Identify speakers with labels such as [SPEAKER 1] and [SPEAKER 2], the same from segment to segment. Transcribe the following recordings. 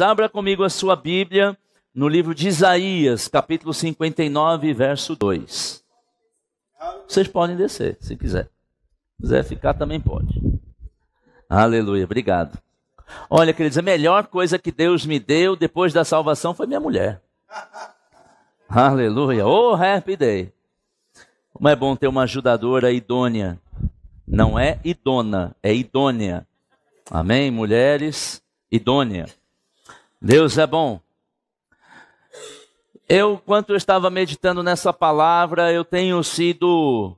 [SPEAKER 1] Abra comigo a sua Bíblia no livro de Isaías, capítulo 59, verso 2. Vocês podem descer, se quiser. Se quiser ficar, também pode. Aleluia, obrigado. Olha, queridos, a melhor coisa que Deus me deu depois da salvação foi minha mulher. Aleluia, oh happy day. Como é bom ter uma ajudadora idônea. Não é idona, é idônea. Amém, mulheres? Idônea. Deus é bom. Eu, quando eu estava meditando nessa palavra, eu tenho sido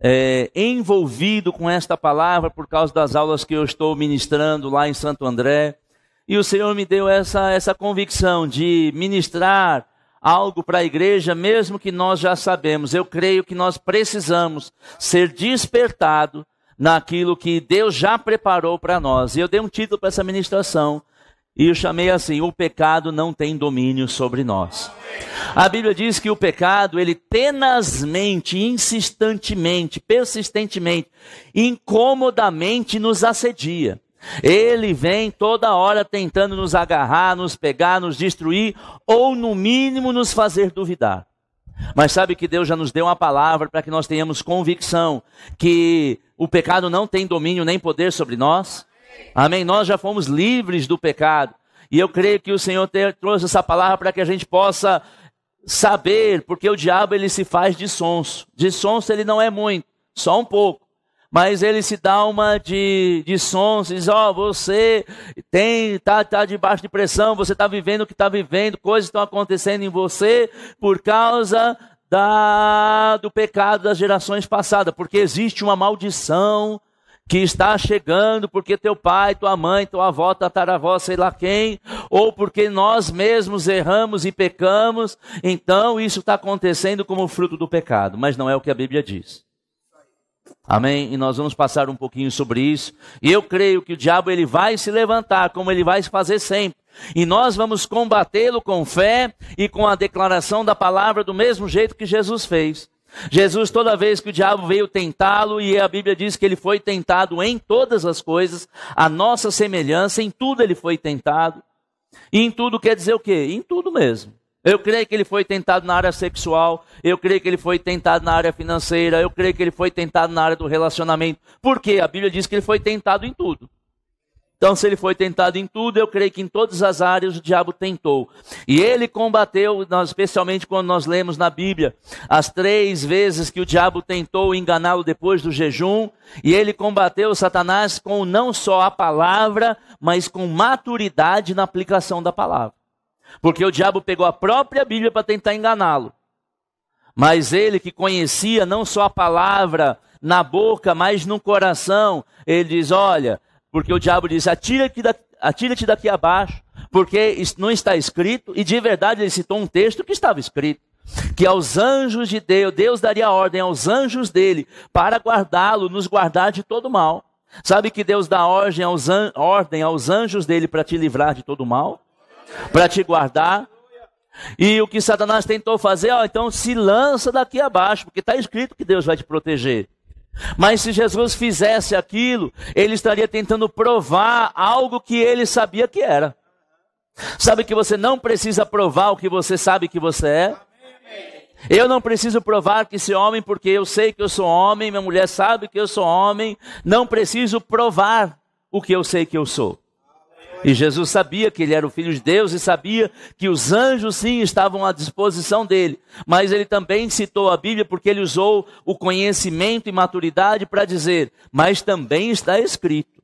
[SPEAKER 1] é, envolvido com esta palavra por causa das aulas que eu estou ministrando lá em Santo André. E o Senhor me deu essa, essa convicção de ministrar algo para a igreja, mesmo que nós já sabemos. Eu creio que nós precisamos ser despertados naquilo que Deus já preparou para nós. E eu dei um título para essa ministração: e eu chamei assim: o pecado não tem domínio sobre nós. A Bíblia diz que o pecado, ele tenazmente, insistentemente, persistentemente, incomodamente nos assedia. Ele vem toda hora tentando nos agarrar, nos pegar, nos destruir ou, no mínimo, nos fazer duvidar. Mas sabe que Deus já nos deu uma palavra para que nós tenhamos convicção que o pecado não tem domínio nem poder sobre nós? Amém? Nós já fomos livres do pecado. E eu creio que o Senhor trouxe essa palavra para que a gente possa saber, porque o diabo ele se faz de sonso. De sonso ele não é muito, só um pouco. Mas ele se dá uma de, de sonso, diz: Ó, oh, você tem, tá, tá debaixo de pressão, você está vivendo o que está vivendo, coisas estão acontecendo em você por causa da, do pecado das gerações passadas, porque existe uma maldição que está chegando porque teu pai, tua mãe, tua avó, tataravó, sei lá quem, ou porque nós mesmos erramos e pecamos, então isso está acontecendo como fruto do pecado, mas não é o que a Bíblia diz. Amém? E nós vamos passar um pouquinho sobre isso. E eu creio que o diabo ele vai se levantar, como ele vai fazer sempre. E nós vamos combatê-lo com fé e com a declaração da palavra do mesmo jeito que Jesus fez. Jesus, toda vez que o diabo veio tentá-lo, e a Bíblia diz que ele foi tentado em todas as coisas, a nossa semelhança, em tudo ele foi tentado. E em tudo quer dizer o quê? Em tudo mesmo. Eu creio que ele foi tentado na área sexual, eu creio que ele foi tentado na área financeira, eu creio que ele foi tentado na área do relacionamento, porque a Bíblia diz que ele foi tentado em tudo. Então, se ele foi tentado em tudo, eu creio que em todas as áreas o diabo tentou. E ele combateu, especialmente quando nós lemos na Bíblia, as três vezes que o diabo tentou enganá-lo depois do jejum. E ele combateu Satanás com não só a palavra, mas com maturidade na aplicação da palavra. Porque o diabo pegou a própria Bíblia para tentar enganá-lo. Mas ele que conhecia não só a palavra na boca, mas no coração, ele diz: Olha, porque o diabo diz: atira-te daqui, atira daqui abaixo, porque não está escrito. E de verdade ele citou um texto que estava escrito que aos anjos de Deus, Deus daria ordem aos anjos dele para guardá-lo, nos guardar de todo mal. Sabe que Deus dá ordem aos, an ordem aos anjos dele para te livrar de todo mal, para te guardar. E o que Satanás tentou fazer, ó, então se lança daqui abaixo, porque está escrito que Deus vai te proteger. Mas se Jesus fizesse aquilo, ele estaria tentando provar algo que ele sabia que era. Sabe que você não precisa provar o que você sabe que você é? Eu não preciso provar que sou homem, porque eu sei que eu sou homem, minha mulher sabe que eu sou homem, não preciso provar o que eu sei que eu sou. E Jesus sabia que ele era o filho de Deus e sabia que os anjos sim estavam à disposição dele. Mas ele também citou a Bíblia porque ele usou o conhecimento e maturidade para dizer: "Mas também está escrito".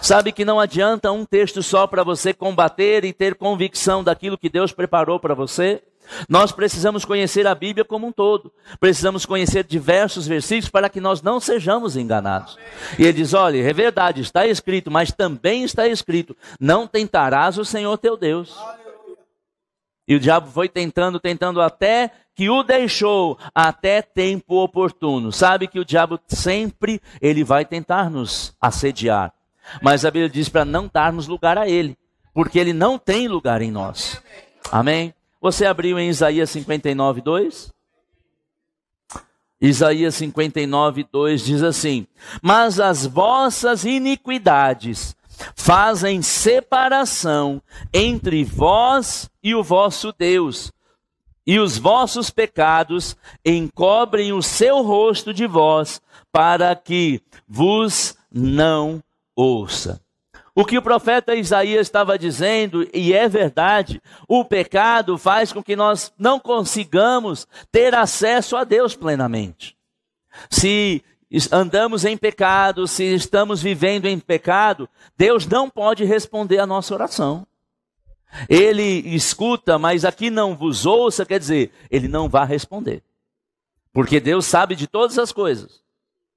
[SPEAKER 1] Sabe que não adianta um texto só para você combater e ter convicção daquilo que Deus preparou para você? Nós precisamos conhecer a Bíblia como um todo. Precisamos conhecer diversos versículos para que nós não sejamos enganados. Amém. E ele diz: olha, é verdade, está escrito, mas também está escrito: não tentarás o Senhor teu Deus. E o diabo foi tentando, tentando até que o deixou até tempo oportuno. Sabe que o diabo sempre ele vai tentar nos assediar. Mas a Bíblia diz para não darmos lugar a ele, porque ele não tem lugar em nós. Amém. Amém. Você abriu em Isaías 59, 2? Isaías 59, 2 diz assim: Mas as vossas iniquidades fazem separação entre vós e o vosso Deus, e os vossos pecados encobrem o seu rosto de vós, para que vos não ouça. O que o profeta Isaías estava dizendo, e é verdade, o pecado faz com que nós não consigamos ter acesso a Deus plenamente. Se andamos em pecado, se estamos vivendo em pecado, Deus não pode responder a nossa oração. Ele escuta, mas aqui não vos ouça, quer dizer, ele não vai responder. Porque Deus sabe de todas as coisas.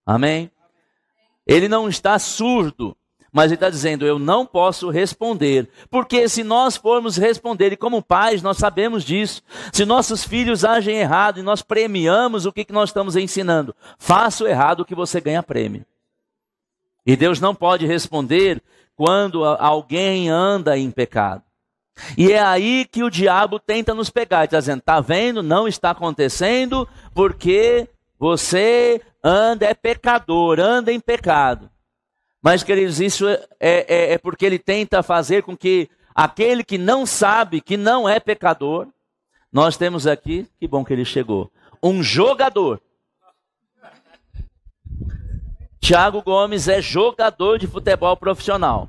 [SPEAKER 1] Amém? Ele não está surdo, mas ele está dizendo: eu não posso responder. Porque se nós formos responder, e como pais nós sabemos disso, se nossos filhos agem errado e nós premiamos o que, que nós estamos ensinando, faça o errado que você ganha prêmio. E Deus não pode responder quando alguém anda em pecado. E é aí que o diabo tenta nos pegar, está dizendo: está vendo, não está acontecendo, porque você anda, é pecador, anda em pecado. Mas, queridos, isso é, é, é, é porque ele tenta fazer com que aquele que não sabe, que não é pecador, nós temos aqui, que bom que ele chegou, um jogador. Tiago Gomes é jogador de futebol profissional,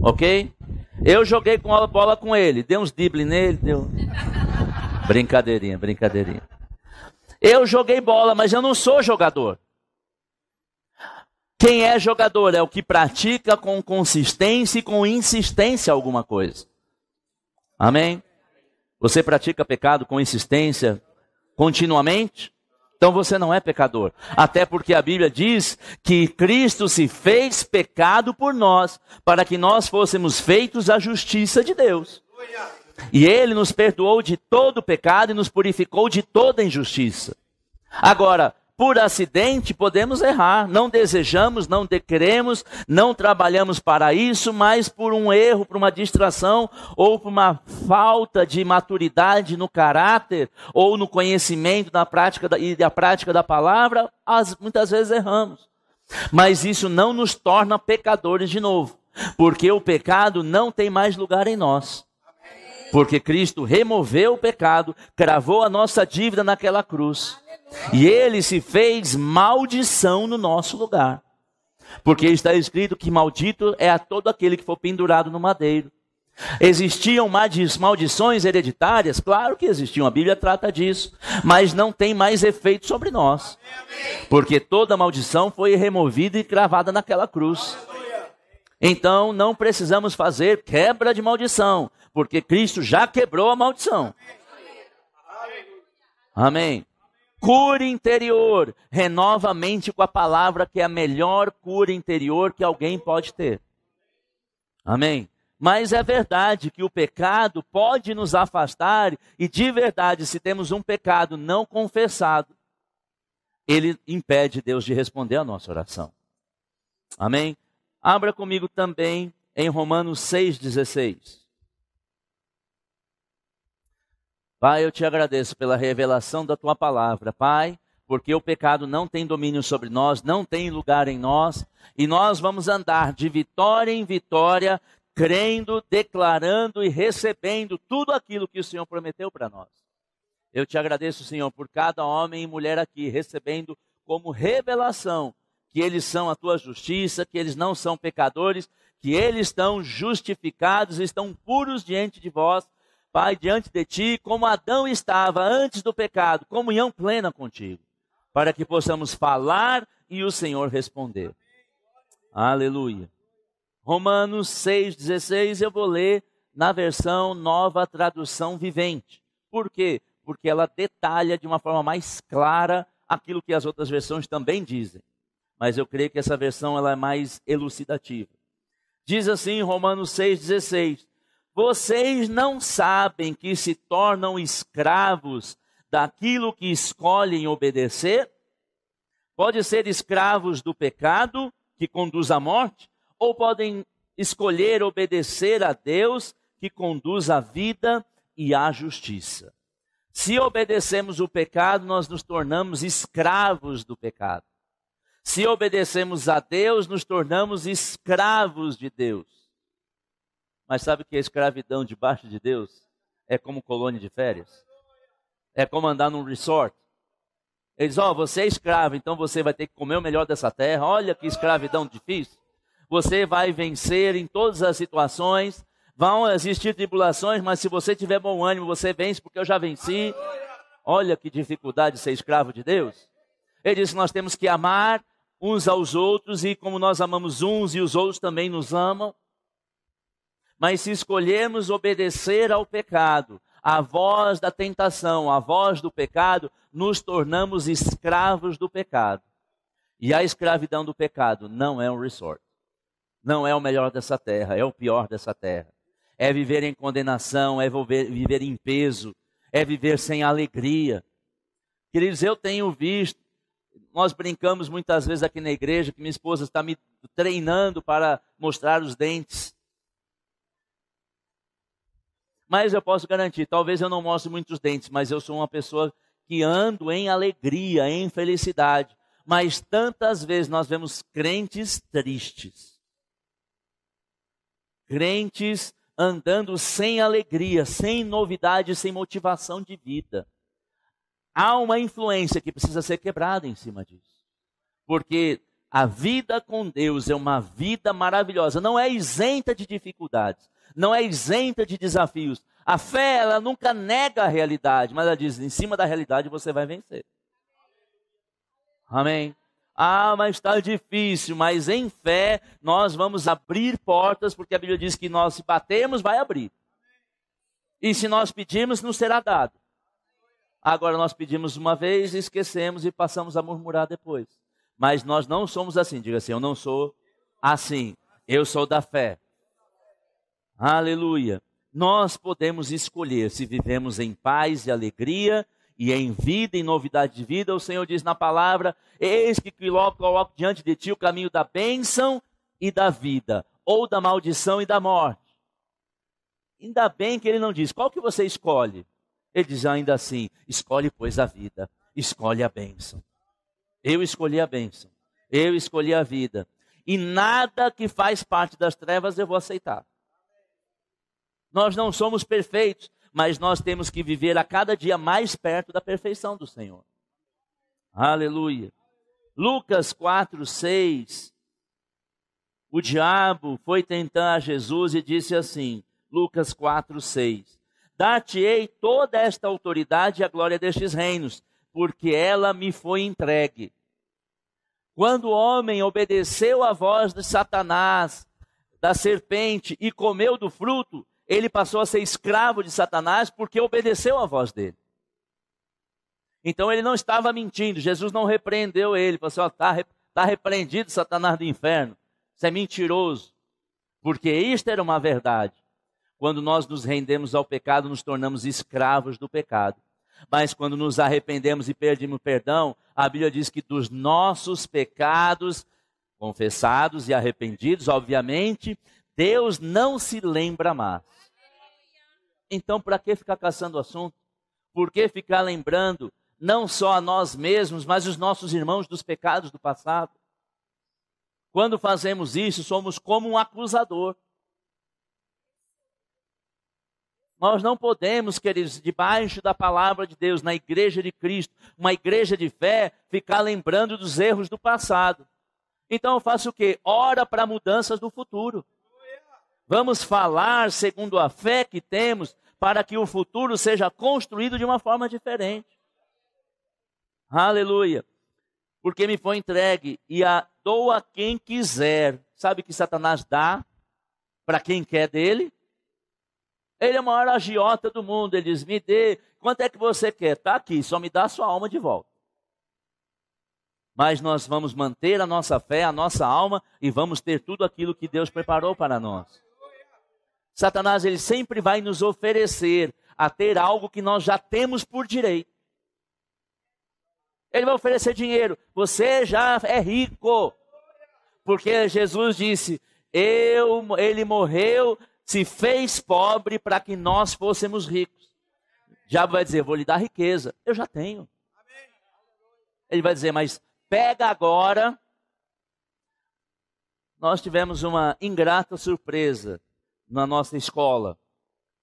[SPEAKER 1] ok? Eu joguei com a bola com ele, dei uns dribles nele, deu. Brincadeirinha, brincadeirinha. Eu joguei bola, mas eu não sou jogador. Quem é jogador é o que pratica com consistência e com insistência alguma coisa. Amém? Você pratica pecado com insistência continuamente? Então você não é pecador. Até porque a Bíblia diz que Cristo se fez pecado por nós, para que nós fôssemos feitos a justiça de Deus. E ele nos perdoou de todo pecado e nos purificou de toda injustiça. Agora, por acidente, podemos errar. Não desejamos, não queremos, não trabalhamos para isso, mas por um erro, por uma distração ou por uma falta de maturidade no caráter ou no conhecimento da prática da, e da prática da palavra, as, muitas vezes erramos. Mas isso não nos torna pecadores de novo, porque o pecado não tem mais lugar em nós. Porque Cristo removeu o pecado, cravou a nossa dívida naquela cruz. E ele se fez maldição no nosso lugar. Porque está escrito que maldito é a todo aquele que for pendurado no madeiro. Existiam maldições hereditárias? Claro que existiam, a Bíblia trata disso, mas não tem mais efeito sobre nós, porque toda maldição foi removida e cravada naquela cruz. Então não precisamos fazer quebra de maldição, porque Cristo já quebrou a maldição. Amém cura interior. Renova a mente com a palavra que é a melhor cura interior que alguém pode ter. Amém? Mas é verdade que o pecado pode nos afastar, e de verdade, se temos um pecado não confessado, ele impede Deus de responder a nossa oração. Amém? Abra comigo também em Romanos 6,16. Pai, eu te agradeço pela revelação da tua palavra, Pai, porque o pecado não tem domínio sobre nós, não tem lugar em nós, e nós vamos andar de vitória em vitória, crendo, declarando e recebendo tudo aquilo que o Senhor prometeu para nós. Eu te agradeço, Senhor, por cada homem e mulher aqui recebendo como revelação que eles são a tua justiça, que eles não são pecadores, que eles estão justificados, estão puros diante de vós Pai, diante de ti, como Adão estava antes do pecado, comunhão plena contigo, para que possamos falar e o Senhor responder. Aleluia. Romanos 6,16, eu vou ler na versão nova tradução vivente. Por quê? Porque ela detalha de uma forma mais clara aquilo que as outras versões também dizem. Mas eu creio que essa versão ela é mais elucidativa. Diz assim Romanos 6,16: vocês não sabem que se tornam escravos daquilo que escolhem obedecer? Pode ser escravos do pecado, que conduz à morte, ou podem escolher obedecer a Deus, que conduz à vida e à justiça. Se obedecemos o pecado, nós nos tornamos escravos do pecado. Se obedecemos a Deus, nos tornamos escravos de Deus. Mas sabe que a é escravidão debaixo de Deus é como colônia de férias? É como andar num resort. Ele diz: ó, oh, você é escravo, então você vai ter que comer o melhor dessa terra. Olha que escravidão difícil. Você vai vencer em todas as situações. Vão existir tribulações, mas se você tiver bom ânimo, você vence, porque eu já venci. Olha que dificuldade ser escravo de Deus. Ele disse: Nós temos que amar uns aos outros, e como nós amamos uns e os outros também nos amam. Mas se escolhermos obedecer ao pecado, à voz da tentação, à voz do pecado, nos tornamos escravos do pecado. E a escravidão do pecado não é um resort. Não é o melhor dessa terra, é o pior dessa terra. É viver em condenação, é viver em peso, é viver sem alegria. Queridos, eu tenho visto, nós brincamos muitas vezes aqui na igreja que minha esposa está me treinando para mostrar os dentes. Mas eu posso garantir, talvez eu não mostre muitos dentes, mas eu sou uma pessoa que ando em alegria, em felicidade. Mas tantas vezes nós vemos crentes tristes. Crentes andando sem alegria, sem novidade, sem motivação de vida. Há uma influência que precisa ser quebrada em cima disso. Porque a vida com Deus é uma vida maravilhosa, não é isenta de dificuldades não é isenta de desafios. A fé, ela nunca nega a realidade, mas ela diz: em cima da realidade você vai vencer. Amém? Ah, mas está difícil, mas em fé nós vamos abrir portas, porque a Bíblia diz que nós, se batemos, vai abrir. E se nós pedirmos, nos será dado. Agora nós pedimos uma vez, esquecemos e passamos a murmurar depois. Mas nós não somos assim. Diga assim: eu não sou assim. Eu sou da fé. Aleluia. Nós podemos escolher se vivemos em paz e alegria e em vida e novidade de vida. O Senhor diz na palavra: Eis que coloco diante de ti o caminho da bênção e da vida, ou da maldição e da morte. Ainda bem que ele não diz qual que você escolhe. Ele diz ainda assim: escolhe, pois, a vida, escolhe a bênção. Eu escolhi a bênção, eu escolhi a vida. E nada que faz parte das trevas eu vou aceitar. Nós não somos perfeitos, mas nós temos que viver a cada dia mais perto da perfeição do Senhor. Aleluia. Lucas 4, 6. O diabo foi tentar Jesus e disse assim: Lucas 4, 6. Dar-te-ei toda esta autoridade e a glória destes reinos, porque ela me foi entregue. Quando o homem obedeceu à voz de Satanás, da serpente, e comeu do fruto, ele passou a ser escravo de Satanás porque obedeceu à voz dele. Então ele não estava mentindo, Jesus não repreendeu ele, falou assim: está tá repreendido Satanás do inferno, isso é mentiroso, porque isto era uma verdade. Quando nós nos rendemos ao pecado, nos tornamos escravos do pecado. Mas quando nos arrependemos e perdemos perdão, a Bíblia diz que dos nossos pecados confessados e arrependidos, obviamente, Deus não se lembra mais. Então, para que ficar caçando o assunto? Por que ficar lembrando não só a nós mesmos, mas os nossos irmãos dos pecados do passado? Quando fazemos isso, somos como um acusador. Nós não podemos, queridos, debaixo da palavra de Deus, na igreja de Cristo, uma igreja de fé, ficar lembrando dos erros do passado. Então eu faço o quê? Ora para mudanças do futuro. Vamos falar segundo a fé que temos para que o futuro seja construído de uma forma diferente. Aleluia. Porque me foi entregue e a dou a quem quiser. Sabe que Satanás dá para quem quer dele? Ele é o maior agiota do mundo. Ele diz: Me dê, quanto é que você quer? Está aqui, só me dá a sua alma de volta. Mas nós vamos manter a nossa fé, a nossa alma e vamos ter tudo aquilo que Deus preparou para nós. Satanás ele sempre vai nos oferecer a ter algo que nós já temos por direito. Ele vai oferecer dinheiro. Você já é rico. Porque Jesus disse: eu, ele morreu, se fez pobre para que nós fôssemos ricos. Diabo vai dizer: vou lhe dar riqueza. Eu já tenho. Ele vai dizer: mas pega agora. Nós tivemos uma ingrata surpresa na nossa escola.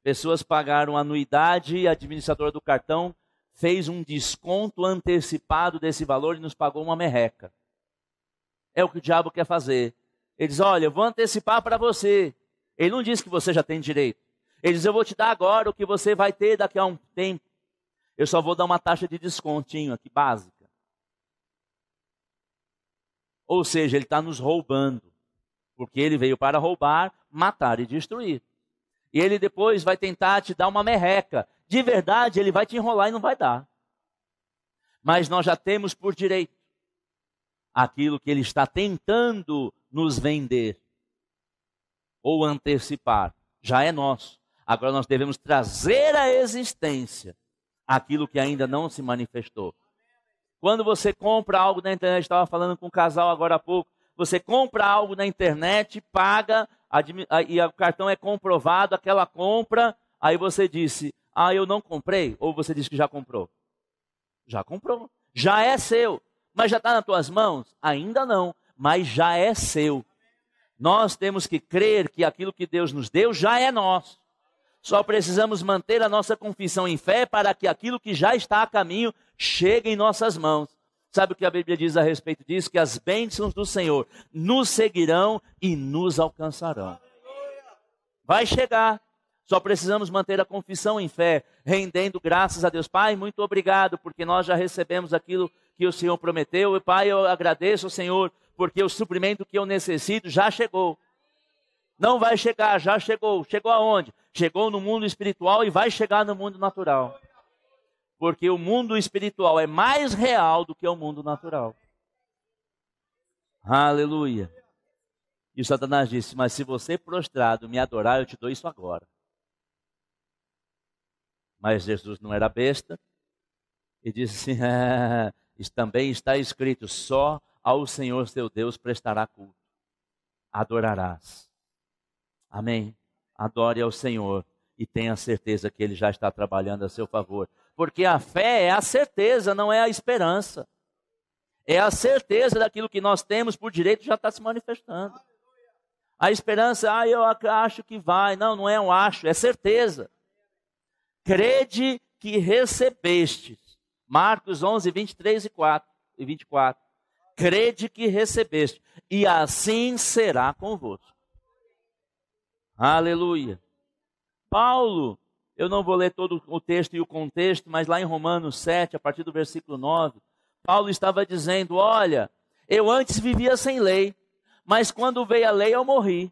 [SPEAKER 1] Pessoas pagaram anuidade, e a administradora do cartão fez um desconto antecipado desse valor e nos pagou uma merreca. É o que o diabo quer fazer. Ele diz: Olha, eu vou antecipar para você. Ele não diz que você já tem direito. Ele diz: Eu vou te dar agora o que você vai ter daqui a um tempo. Eu só vou dar uma taxa de descontinho aqui, básica. Ou seja, ele está nos roubando porque ele veio para roubar, matar e destruir. E ele depois vai tentar te dar uma merreca. De verdade, ele vai te enrolar e não vai dar. Mas nós já temos por direito aquilo que ele está tentando nos vender ou antecipar. Já é nosso. Agora nós devemos trazer à existência aquilo que ainda não se manifestou. Quando você compra algo na internet, estava falando com um casal agora há pouco, você compra algo na internet, paga, e o cartão é comprovado, aquela compra, aí você disse, ah, eu não comprei, ou você disse que já comprou. Já comprou, já é seu, mas já está nas tuas mãos? Ainda não, mas já é seu. Nós temos que crer que aquilo que Deus nos deu já é nosso. Só precisamos manter a nossa confissão em fé para que aquilo que já está a caminho chegue em nossas mãos. Sabe o que a Bíblia diz a respeito disso? Que as bênçãos do Senhor nos seguirão e nos alcançarão. Vai chegar. Só precisamos manter a confissão em fé, rendendo graças a Deus. Pai, muito obrigado, porque nós já recebemos aquilo que o Senhor prometeu. E, pai, eu agradeço ao Senhor, porque o suprimento que eu necessito já chegou. Não vai chegar, já chegou. Chegou aonde? Chegou no mundo espiritual e vai chegar no mundo natural. Porque o mundo espiritual é mais real do que o mundo natural. Aleluia. E Satanás disse: Mas se você prostrado me adorar, eu te dou isso agora. Mas Jesus não era besta e disse assim: é, Também está escrito: só ao Senhor seu Deus prestará culto, adorarás. Amém. Adore ao Senhor e tenha certeza que Ele já está trabalhando a seu favor. Porque a fé é a certeza, não é a esperança. É a certeza daquilo que nós temos por direito já está se manifestando. A esperança, ah, eu acho que vai. Não, não é um acho, é certeza. Crede que recebeste. Marcos 11, 23 e E 24. Crede que recebeste, e assim será convosco. Aleluia. Paulo eu não vou ler todo o texto e o contexto, mas lá em Romanos 7, a partir do versículo 9, Paulo estava dizendo: Olha, eu antes vivia sem lei, mas quando veio a lei eu morri.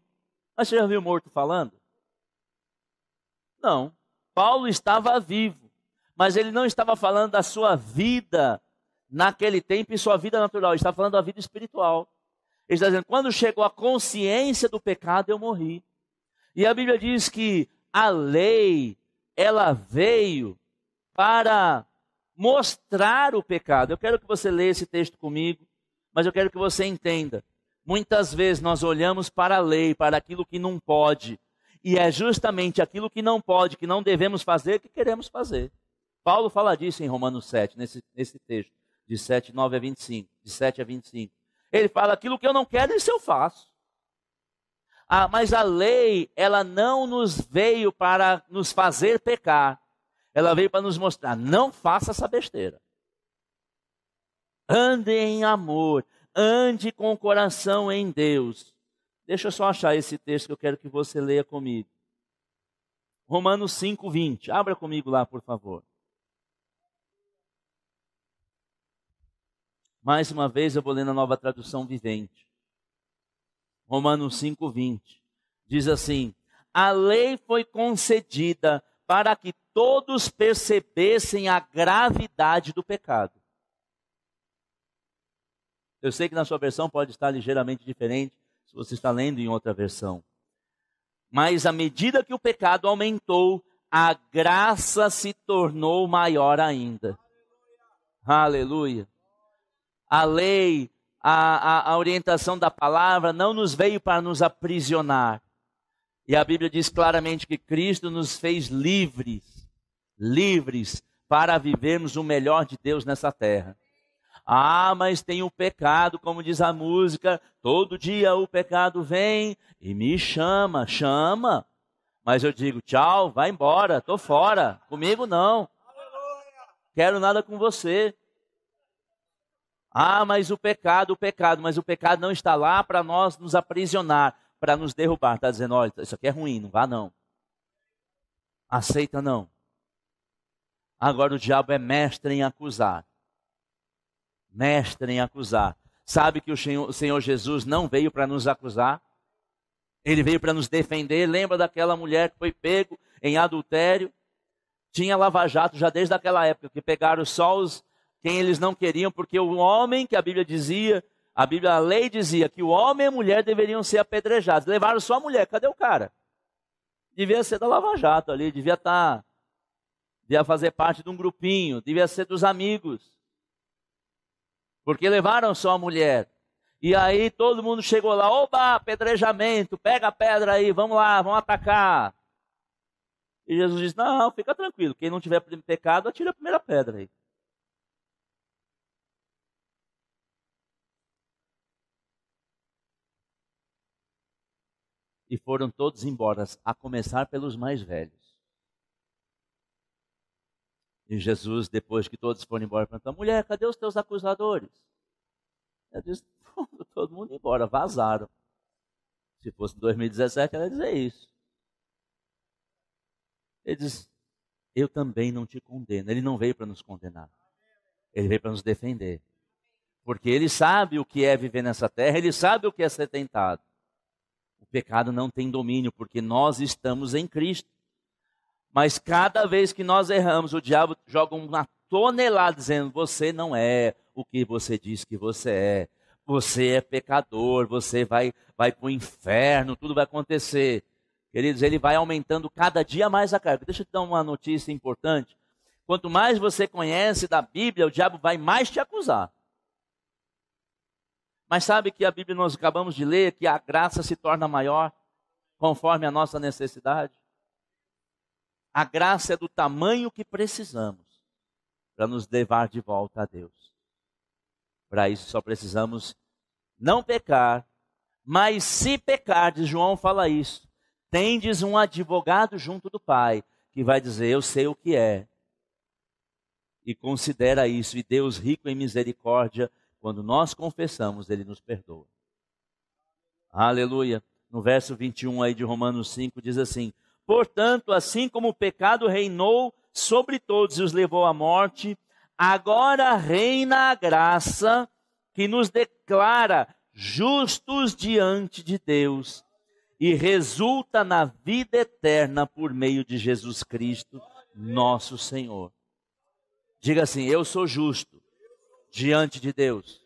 [SPEAKER 1] Mas você já viu morto falando? Não. Paulo estava vivo, mas ele não estava falando da sua vida naquele tempo e sua vida natural, ele estava falando da vida espiritual. Ele está dizendo: quando chegou a consciência do pecado, eu morri. E a Bíblia diz que a lei ela veio para mostrar o pecado. Eu quero que você leia esse texto comigo, mas eu quero que você entenda. Muitas vezes nós olhamos para a lei, para aquilo que não pode, e é justamente aquilo que não pode, que não devemos fazer, que queremos fazer. Paulo fala disso em Romanos 7, nesse, nesse texto, de 7, 9 a 25, de 7 a 25. Ele fala, aquilo que eu não quero, isso eu faço. Ah, mas a lei, ela não nos veio para nos fazer pecar. Ela veio para nos mostrar: não faça essa besteira. Ande em amor, ande com o coração em Deus. Deixa eu só achar esse texto que eu quero que você leia comigo. Romanos 5, 20. Abra comigo lá, por favor. Mais uma vez eu vou ler na nova tradução vivente. Romanos 5, 20. Diz assim: A lei foi concedida para que todos percebessem a gravidade do pecado. Eu sei que na sua versão pode estar ligeiramente diferente se você está lendo em outra versão. Mas à medida que o pecado aumentou, a graça se tornou maior ainda. Aleluia. Aleluia. A lei a, a, a orientação da palavra não nos veio para nos aprisionar. E a Bíblia diz claramente que Cristo nos fez livres, livres para vivermos o melhor de Deus nessa terra. Ah, mas tem o pecado, como diz a música, todo dia o pecado vem e me chama, chama. Mas eu digo, tchau, vai embora, tô fora, comigo não. Quero nada com você. Ah, mas o pecado, o pecado, mas o pecado não está lá para nós nos aprisionar, para nos derrubar. Está dizendo, olha, isso aqui é ruim, não vá não. Aceita não. Agora o diabo é mestre em acusar. Mestre em acusar. Sabe que o Senhor Jesus não veio para nos acusar? Ele veio para nos defender. Lembra daquela mulher que foi pego em adultério? Tinha lava-jato já desde aquela época, que pegaram só os quem eles não queriam, porque o homem que a Bíblia dizia, a Bíblia, a lei dizia que o homem e a mulher deveriam ser apedrejados. Levaram só a mulher, cadê o cara? Devia ser da Lava Jato ali, devia estar, tá, devia fazer parte de um grupinho, devia ser dos amigos. Porque levaram só a mulher. E aí todo mundo chegou lá, oba, apedrejamento, pega a pedra aí, vamos lá, vamos atacar. E Jesus disse: Não, fica tranquilo, quem não tiver pecado, atira a primeira pedra aí. e foram todos embora, a começar pelos mais velhos. E Jesus, depois que todos foram embora, perguntou: mulher, cadê os teus acusadores? Ela disse: todo mundo embora, vazaram. Se fosse 2017, ela ia dizer isso. Ele diz: Eu também não te condeno. Ele não veio para nos condenar, ele veio para nos defender. Porque ele sabe o que é viver nessa terra, ele sabe o que é ser tentado o pecado não tem domínio, porque nós estamos em Cristo. Mas cada vez que nós erramos, o diabo joga uma tonelada dizendo: Você não é o que você diz que você é. Você é pecador, você vai, vai para o inferno, tudo vai acontecer. Queridos, ele vai aumentando cada dia mais a carga. Deixa eu te dar uma notícia importante. Quanto mais você conhece da Bíblia, o diabo vai mais te acusar. Mas sabe que a Bíblia nós acabamos de ler que a graça se torna maior conforme a nossa necessidade? A graça é do tamanho que precisamos para nos levar de volta a Deus. Para isso só precisamos não pecar, mas se pecardes, João fala isso, tendes um advogado junto do Pai, que vai dizer: Eu sei o que é. E considera isso, e Deus, rico em misericórdia, quando nós confessamos, ele nos perdoa. Aleluia. No verso 21 aí de Romanos 5 diz assim: Portanto, assim como o pecado reinou sobre todos e os levou à morte, agora reina a graça que nos declara justos diante de Deus e resulta na vida eterna por meio de Jesus Cristo, nosso Senhor. Diga assim: Eu sou justo diante de Deus.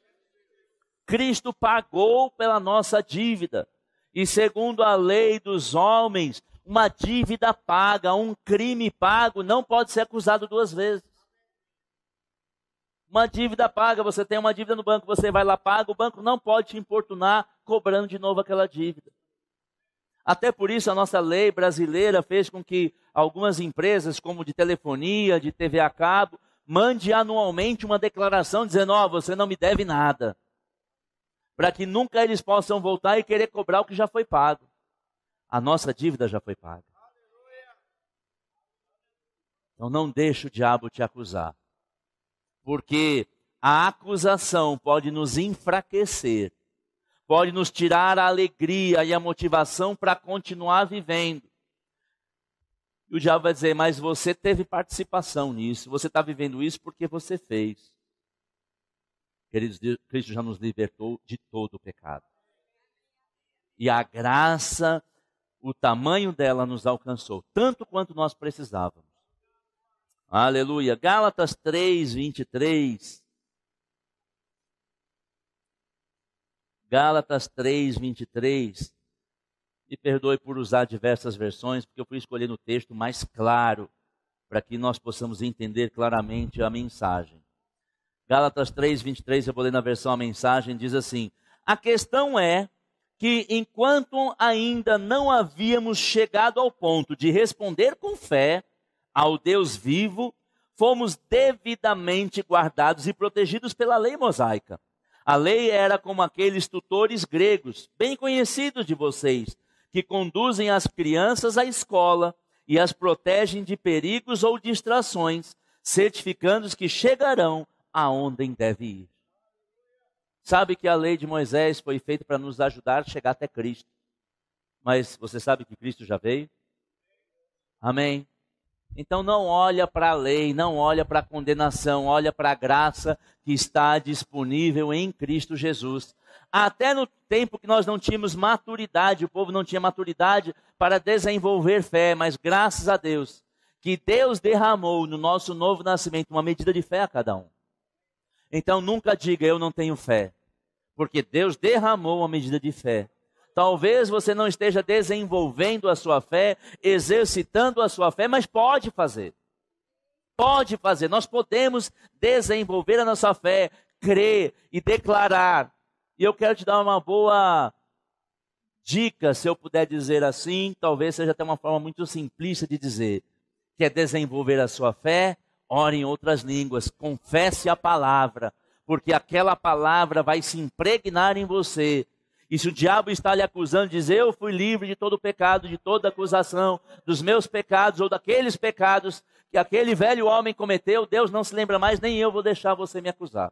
[SPEAKER 1] Cristo pagou pela nossa dívida. E segundo a lei dos homens, uma dívida paga, um crime pago, não pode ser acusado duas vezes. Uma dívida paga, você tem uma dívida no banco, você vai lá, paga, o banco não pode te importunar cobrando de novo aquela dívida. Até por isso a nossa lei brasileira fez com que algumas empresas, como de telefonia, de TV a cabo, mande anualmente uma declaração dizendo: Ó, oh, você não me deve nada. Para que nunca eles possam voltar e querer cobrar o que já foi pago. A nossa dívida já foi paga. Então não deixe o diabo te acusar. Porque a acusação pode nos enfraquecer, pode nos tirar a alegria e a motivação para continuar vivendo. E o diabo vai dizer: Mas você teve participação nisso, você está vivendo isso porque você fez. Queridos, Deus, Cristo já nos libertou de todo o pecado. E a graça, o tamanho dela nos alcançou, tanto quanto nós precisávamos. Aleluia. Gálatas 3, 23. Gálatas 3, 23. Me perdoe por usar diversas versões, porque eu fui escolher o texto mais claro para que nós possamos entender claramente a mensagem. Gálatas 3, 23, eu vou ler na versão a mensagem, diz assim: A questão é que enquanto ainda não havíamos chegado ao ponto de responder com fé ao Deus vivo, fomos devidamente guardados e protegidos pela lei mosaica. A lei era como aqueles tutores gregos, bem conhecidos de vocês, que conduzem as crianças à escola e as protegem de perigos ou distrações, certificando-os que chegarão aonde deve ir. Sabe que a lei de Moisés foi feita para nos ajudar a chegar até Cristo. Mas você sabe que Cristo já veio? Amém. Então não olha para a lei, não olha para a condenação, olha para a graça que está disponível em Cristo Jesus. Até no tempo que nós não tínhamos maturidade, o povo não tinha maturidade para desenvolver fé, mas graças a Deus, que Deus derramou no nosso novo nascimento uma medida de fé a cada um. Então nunca diga eu não tenho fé, porque Deus derramou uma medida de fé. Talvez você não esteja desenvolvendo a sua fé, exercitando a sua fé, mas pode fazer. Pode fazer. Nós podemos desenvolver a nossa fé, crer e declarar e eu quero te dar uma boa dica, se eu puder dizer assim, talvez seja até uma forma muito simplista de dizer, que é desenvolver a sua fé, ore em outras línguas, confesse a palavra, porque aquela palavra vai se impregnar em você. E se o diabo está lhe acusando, diz: Eu fui livre de todo pecado, de toda acusação, dos meus pecados ou daqueles pecados que aquele velho homem cometeu, Deus não se lembra mais, nem eu vou deixar você me acusar.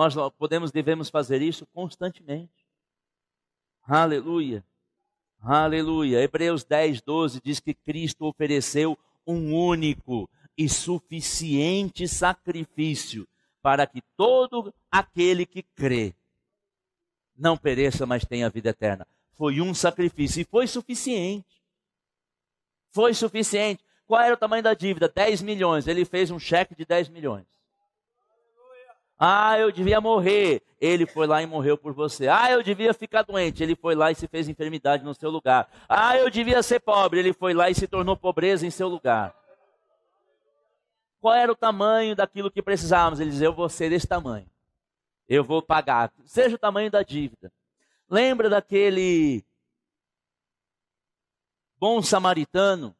[SPEAKER 1] Nós podemos, devemos fazer isso constantemente. Aleluia. Aleluia. Hebreus 10, 12 diz que Cristo ofereceu um único e suficiente sacrifício para que todo aquele que crê não pereça, mas tenha vida eterna. Foi um sacrifício e foi suficiente. Foi suficiente. Qual era o tamanho da dívida? 10 milhões. Ele fez um cheque de 10 milhões. Ah, eu devia morrer. Ele foi lá e morreu por você. Ah, eu devia ficar doente. Ele foi lá e se fez enfermidade no seu lugar. Ah, eu devia ser pobre. Ele foi lá e se tornou pobreza em seu lugar. Qual era o tamanho daquilo que precisávamos? Ele dizia: Eu vou ser desse tamanho. Eu vou pagar. Seja o tamanho da dívida. Lembra daquele bom samaritano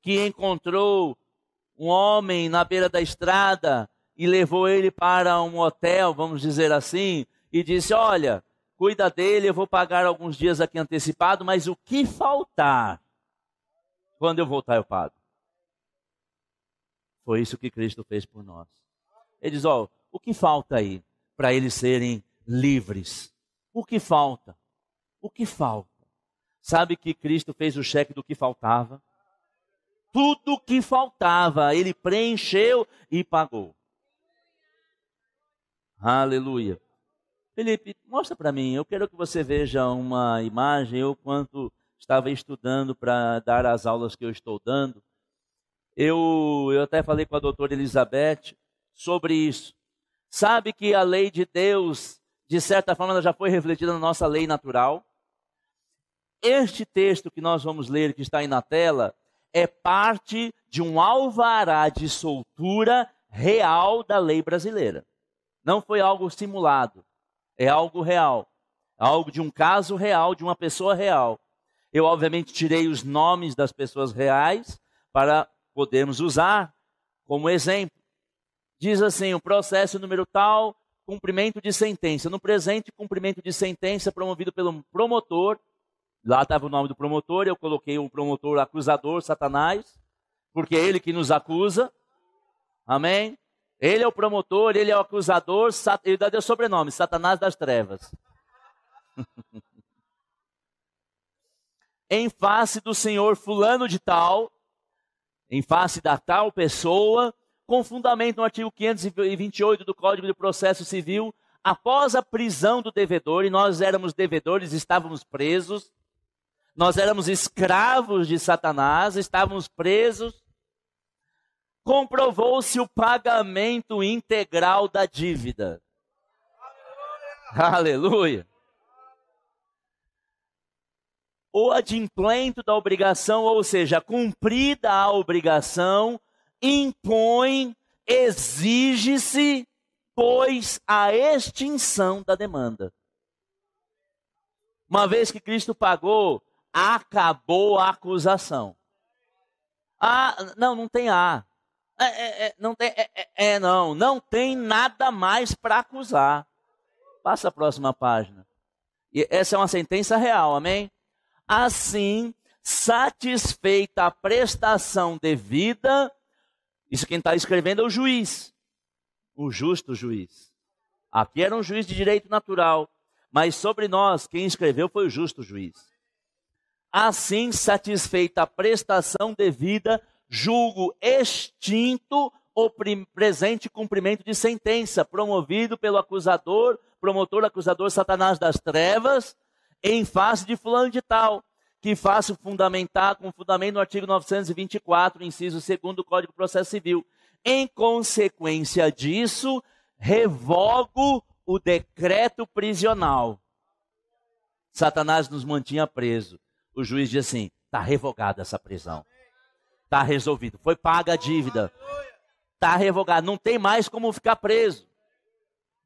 [SPEAKER 1] que encontrou um homem na beira da estrada e levou ele para um hotel, vamos dizer assim, e disse: Olha, cuida dele, eu vou pagar alguns dias aqui antecipado, mas o que faltar, quando eu voltar, eu pago. Foi isso que Cristo fez por nós. Ele diz: Ó, o que falta aí para eles serem livres? O que falta? O que falta? Sabe que Cristo fez o cheque do que faltava? Tudo o que faltava, ele preencheu e pagou. Aleluia. Felipe, mostra para mim, eu quero que você veja uma imagem, eu quanto estava estudando para dar as aulas que eu estou dando, eu, eu até falei com a doutora Elizabeth sobre isso. Sabe que a lei de Deus, de certa forma, ela já foi refletida na nossa lei natural? Este texto que nós vamos ler, que está aí na tela, é parte de um alvará de soltura real da lei brasileira. Não foi algo simulado, é algo real, é algo de um caso real, de uma pessoa real. Eu, obviamente, tirei os nomes das pessoas reais para podermos usar como exemplo. Diz assim: o processo número tal, cumprimento de sentença. No presente, cumprimento de sentença promovido pelo promotor. Lá estava o nome do promotor, eu coloquei o promotor acusador, Satanás, porque é ele que nos acusa. Amém? Ele é o promotor, ele é o acusador, ele dá o sobrenome, Satanás das Trevas. em face do senhor fulano de tal, em face da tal pessoa, com fundamento no artigo 528 do Código de Processo Civil, após a prisão do devedor, e nós éramos devedores, estávamos presos, nós éramos escravos de Satanás, estávamos presos, comprovou-se o pagamento integral da dívida. Aleluia. Aleluia. O adimplento da obrigação, ou seja, cumprida a obrigação, impõe, exige-se, pois, a extinção da demanda. Uma vez que Cristo pagou, acabou a acusação. Ah, não, não tem A. É, é, é, não tem, é, é, é, não, não tem nada mais para acusar. Passa a próxima página. E essa é uma sentença real, amém? Assim, satisfeita a prestação devida, isso quem está escrevendo é o juiz, o justo juiz. Aqui era um juiz de direito natural, mas sobre nós, quem escreveu foi o justo juiz. Assim, satisfeita a prestação devida, julgo extinto o presente cumprimento de sentença, promovido pelo acusador, promotor, acusador Satanás das trevas, em face de fulano de tal, que faça fundamentar com fundamento no artigo 924, inciso 2 do Código de Processo Civil. Em consequência disso, revogo o decreto prisional. Satanás nos mantinha preso. O juiz diz assim: está revogada essa prisão. Está resolvido. Foi paga a dívida. Está revogado. Não tem mais como ficar preso.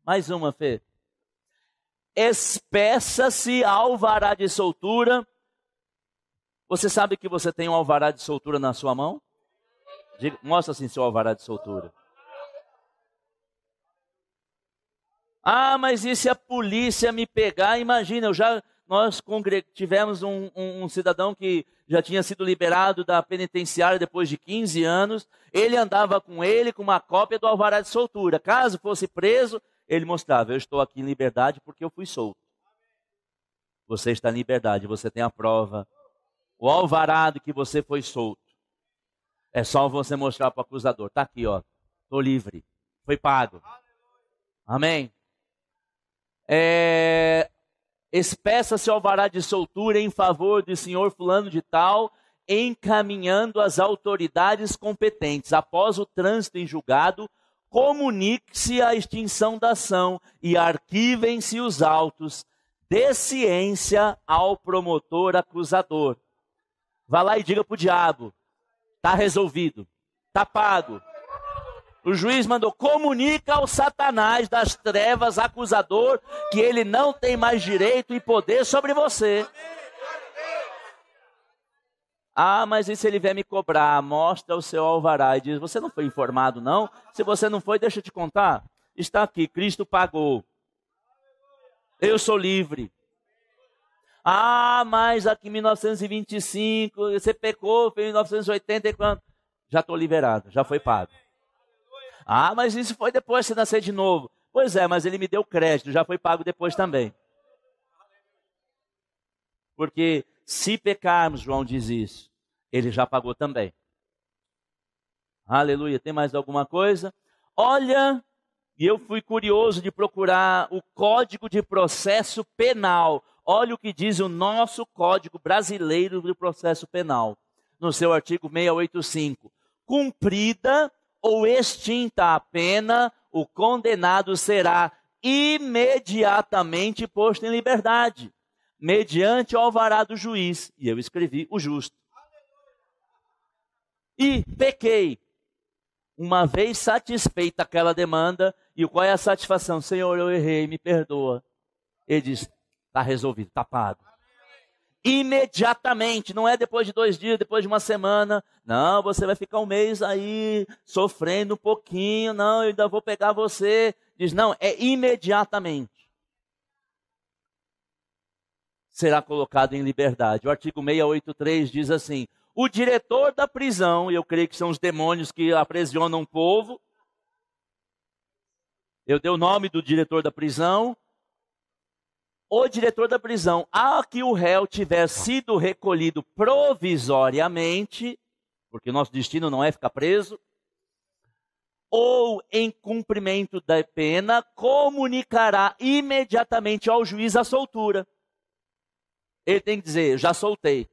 [SPEAKER 1] Mais uma, Fê. Espeça-se alvará de soltura. Você sabe que você tem um alvará de soltura na sua mão? Diga, mostra assim seu alvará de soltura. Ah, mas e se a polícia me pegar? Imagina, eu já nós tivemos um, um, um cidadão que já tinha sido liberado da penitenciária depois de 15 anos. Ele andava com ele com uma cópia do alvará de soltura. Caso fosse preso, ele mostrava: Eu estou aqui em liberdade porque eu fui solto. Você está em liberdade, você tem a prova. O alvará de que você foi solto. É só você mostrar para o acusador: Está aqui, ó. Estou livre. Foi pago. Amém? É, Espeça-se alvará de soltura em favor do senhor fulano de tal, encaminhando as autoridades competentes. Após o trânsito em julgado, comunique-se a extinção da ação e arquivem-se os autos. Dê ciência ao promotor acusador. Vá lá e diga para o diabo: está resolvido, está pago, o juiz mandou comunica ao Satanás das trevas acusador que ele não tem mais direito e poder sobre você. Ah, mas e se ele vier me cobrar? Mostra o seu alvará e diz: Você não foi informado, não? Se você não foi, deixa eu te contar. Está aqui, Cristo pagou. Eu sou livre. Ah, mas aqui em 1925, você pecou, foi em 1980 e quando? Já estou liberado, já foi pago. Ah, mas isso foi depois de você nascer de novo. Pois é, mas ele me deu crédito, já foi pago depois também. Porque se pecarmos, João diz isso, ele já pagou também. Aleluia. Tem mais alguma coisa? Olha, e eu fui curioso de procurar o Código de Processo Penal. Olha o que diz o nosso Código Brasileiro de Processo Penal, no seu artigo 685. Cumprida ou extinta a pena, o condenado será imediatamente posto em liberdade, mediante o alvará do juiz. E eu escrevi o justo. E pequei. Uma vez satisfeita aquela demanda, e qual é a satisfação? Senhor, eu errei, me perdoa. Ele diz: está resolvido, está pago imediatamente, não é depois de dois dias, depois de uma semana. Não, você vai ficar um mês aí sofrendo um pouquinho. Não, eu ainda vou pegar você. Diz, não, é imediatamente. Será colocado em liberdade. O artigo 683 diz assim: o diretor da prisão, e eu creio que são os demônios que aprisionam o povo. Eu dei o nome do diretor da prisão, o diretor da prisão, a que o réu tiver sido recolhido provisoriamente, porque o nosso destino não é ficar preso, ou em cumprimento da pena, comunicará imediatamente ao juiz a soltura. Ele tem que dizer: já soltei.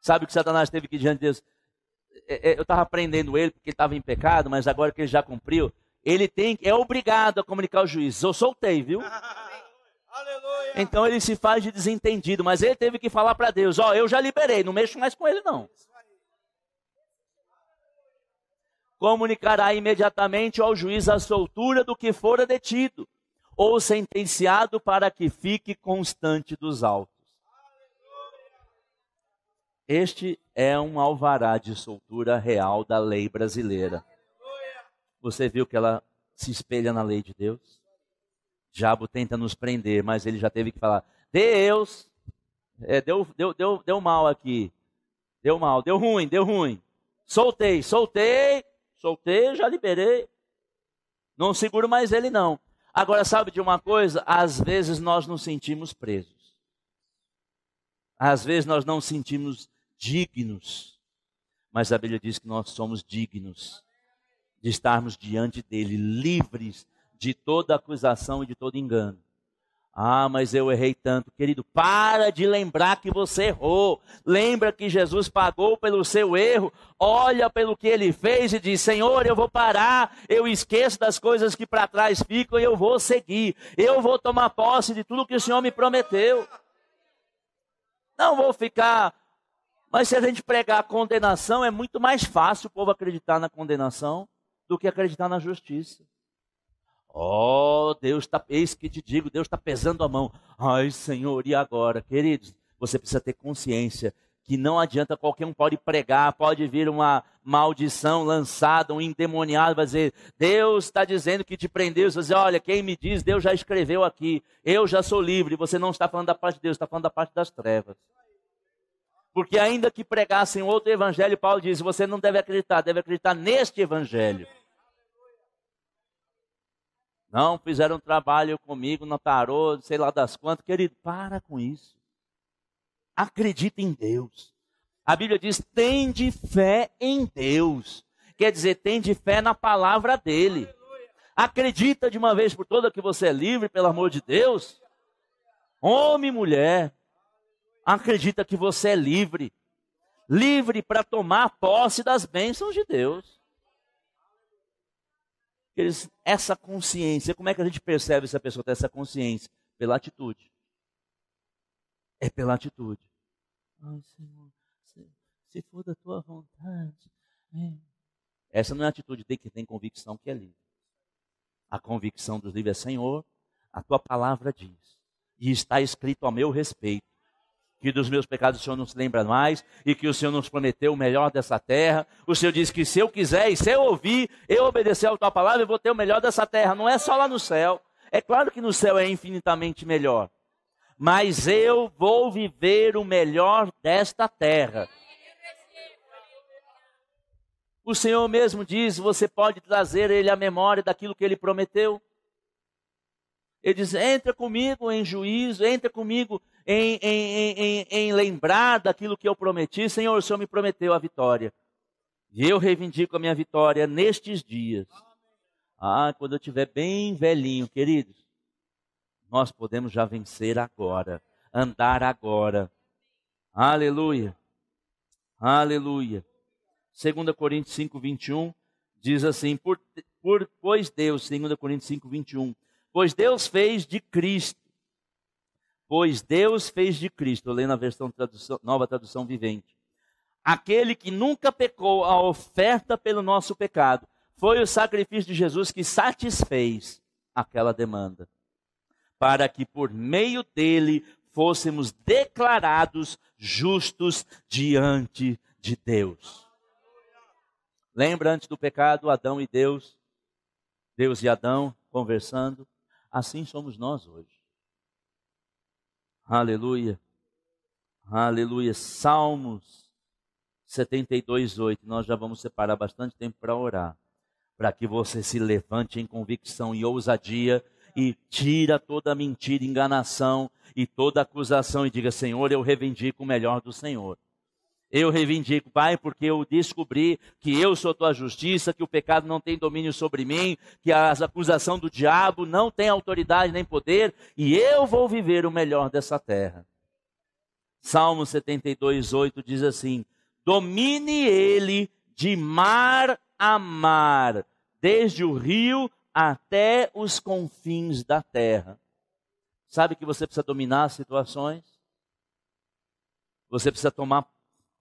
[SPEAKER 1] Sabe o que Satanás teve que diante de Deus? É, é, eu estava prendendo ele porque ele estava em pecado, mas agora que ele já cumpriu, ele tem, é obrigado a comunicar ao juiz: eu soltei, viu? Então ele se faz de desentendido, mas ele teve que falar para Deus: Ó, oh, eu já liberei, não mexo mais com ele, não. Comunicará imediatamente ao juiz a soltura do que fora detido ou sentenciado para que fique constante dos autos. Este é um alvará de soltura real da lei brasileira. Você viu que ela se espelha na lei de Deus? diabo tenta nos prender, mas ele já teve que falar: Deus, é, deu, deu, deu, deu mal aqui, deu mal, deu ruim, deu ruim. Soltei, soltei, soltei, já liberei. Não seguro mais ele, não. Agora, sabe de uma coisa? Às vezes nós nos sentimos presos. Às vezes nós não sentimos dignos. Mas a Bíblia diz que nós somos dignos de estarmos diante dele, livres de toda acusação e de todo engano. Ah, mas eu errei tanto, querido. Para de lembrar que você errou. Lembra que Jesus pagou pelo seu erro. Olha pelo que ele fez e diz: Senhor, eu vou parar. Eu esqueço das coisas que para trás ficam e eu vou seguir. Eu vou tomar posse de tudo que o Senhor me prometeu. Não vou ficar. Mas se a gente pregar a condenação, é muito mais fácil o povo acreditar na condenação do que acreditar na justiça. Oh, Deus está, eis que te digo, Deus está pesando a mão. Ai, Senhor, e agora? Queridos, você precisa ter consciência que não adianta qualquer um pode pregar, pode vir uma maldição lançada, um endemoniado vai dizer, Deus está dizendo que te prendeu, você vai dizer, olha, quem me diz, Deus já escreveu aqui, eu já sou livre, você não está falando da parte de Deus, está falando da parte das trevas. Porque ainda que pregassem outro evangelho, Paulo diz, você não deve acreditar, deve acreditar neste evangelho. Não, fizeram trabalho comigo na tarô, sei lá das quantas. Querido, para com isso. Acredita em Deus. A Bíblia diz: tem de fé em Deus. Quer dizer, tem de fé na palavra dele. Acredita de uma vez por toda que você é livre, pelo amor de Deus. Homem e mulher, acredita que você é livre. Livre para tomar posse das bênçãos de Deus. Eles, essa consciência, como é que a gente percebe se a pessoa tem essa consciência? Pela atitude. É pela atitude. Ai, Senhor, se, se for da tua vontade. É. Essa não é a atitude de quem tem convicção que é livre. A convicção dos livres é Senhor, a tua palavra diz, e está escrito a meu respeito que dos meus pecados o Senhor não se lembra mais e que o Senhor nos prometeu o melhor dessa terra. O Senhor diz que se eu quiser e se eu ouvir, eu obedecer a tua palavra, eu vou ter o melhor dessa terra. Não é só lá no céu. É claro que no céu é infinitamente melhor. Mas eu vou viver o melhor desta terra. O Senhor mesmo diz: você pode trazer ele à memória daquilo que ele prometeu. Ele diz: entra comigo em juízo, entra comigo em, em, em, em, lembrar daquilo que eu prometi. Senhor, o Senhor me prometeu a vitória. E eu reivindico a minha vitória nestes dias. Ah, quando eu estiver bem velhinho, queridos, nós podemos já vencer agora, andar agora. Aleluia. Aleluia. 2 Coríntios 5, 21 diz assim: por, por, Pois Deus, 2 Coríntios 5, 21 Pois Deus fez de Cristo. Pois Deus fez de Cristo, eu leio na versão tradução, nova tradução vivente. Aquele que nunca pecou, a oferta pelo nosso pecado, foi o sacrifício de Jesus que satisfez aquela demanda, para que por meio dele fôssemos declarados justos diante de Deus. Lembra antes do pecado, Adão e Deus, Deus e Adão conversando? Assim somos nós hoje. Aleluia. Aleluia. Salmos 72, 8. Nós já vamos separar bastante tempo para orar. Para que você se levante em convicção e ousadia e tira toda mentira, enganação e toda acusação e diga: Senhor, eu reivindico o melhor do Senhor. Eu reivindico, Pai, porque eu descobri que eu sou tua justiça, que o pecado não tem domínio sobre mim, que a acusação do diabo não tem autoridade nem poder, e eu vou viver o melhor dessa terra. Salmo 72, 8 diz assim: Domine ele de mar a mar, desde o rio até os confins da terra. Sabe que você precisa dominar as situações? Você precisa tomar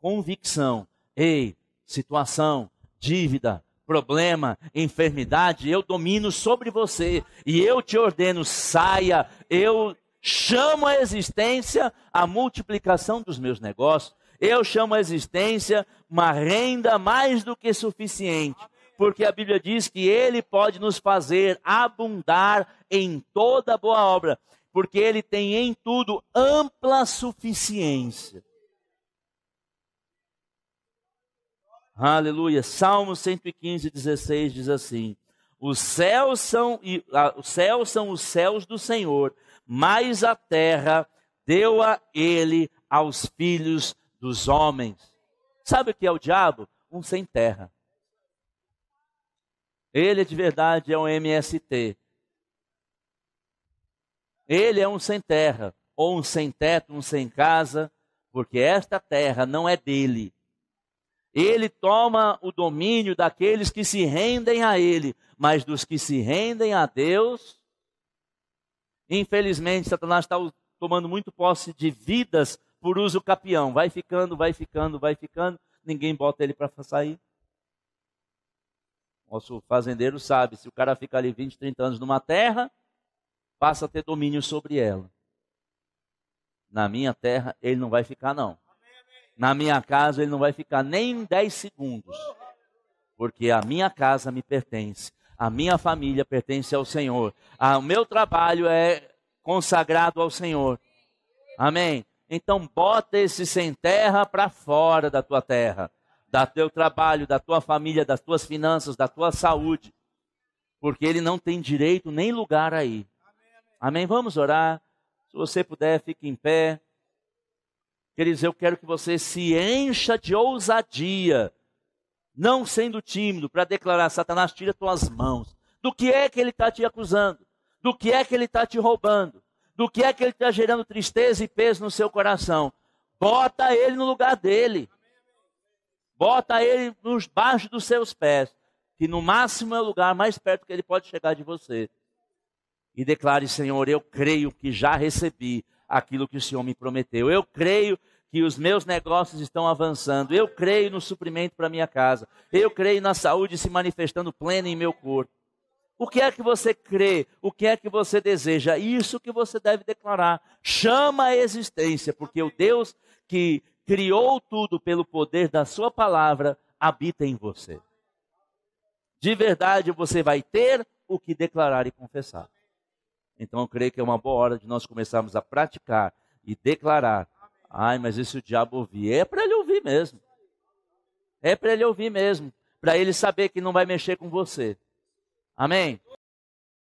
[SPEAKER 1] convicção. Ei, situação, dívida, problema, enfermidade, eu domino sobre você e eu te ordeno, saia, eu chamo a existência a multiplicação dos meus negócios, eu chamo a existência uma renda mais do que suficiente, porque a Bíblia diz que ele pode nos fazer abundar em toda boa obra, porque ele tem em tudo ampla suficiência. Aleluia. Salmo 115, 16 diz assim: os céus, são, os céus são os céus do Senhor, mas a terra deu a ele aos filhos dos homens. Sabe o que é o diabo? Um sem terra. Ele de verdade é um MST. Ele é um sem terra, ou um sem teto, um sem casa, porque esta terra não é dele. Ele toma o domínio daqueles que se rendem a Ele, mas dos que se rendem a Deus, infelizmente, Satanás está tomando muito posse de vidas por uso capião. Vai ficando, vai ficando, vai ficando, ninguém bota ele para sair. Nosso fazendeiro sabe: se o cara fica ali 20, 30 anos numa terra, passa a ter domínio sobre ela. Na minha terra, ele não vai ficar, não na minha casa ele não vai ficar nem 10 segundos, porque a minha casa me pertence, a minha família pertence ao Senhor, o meu trabalho é consagrado ao Senhor. Amém? Então bota esse sem terra para fora da tua terra, da teu trabalho, da tua família, das tuas finanças, da tua saúde, porque ele não tem direito nem lugar aí. Amém? Vamos orar. Se você puder, fique em pé. Queridos, eu quero que você se encha de ousadia, não sendo tímido, para declarar: Satanás, tira tuas mãos. Do que é que ele está te acusando? Do que é que ele está te roubando? Do que é que ele está gerando tristeza e peso no seu coração? Bota ele no lugar dele. Bota ele nos baixos dos seus pés, que no máximo é o lugar mais perto que ele pode chegar de você. E declare, Senhor, eu creio que já recebi aquilo que o Senhor me prometeu. Eu creio que os meus negócios estão avançando. Eu creio no suprimento para minha casa. Eu creio na saúde se manifestando plena em meu corpo. O que é que você crê? O que é que você deseja? Isso que você deve declarar. Chama a existência, porque o Deus que criou tudo pelo poder da sua palavra habita em você. De verdade, você vai ter o que declarar e confessar. Então eu creio que é uma boa hora de nós começarmos a praticar e declarar. Ai, mas esse o diabo ouvir. É para ele ouvir mesmo. É para ele ouvir mesmo. Para ele saber que não vai mexer com você. Amém?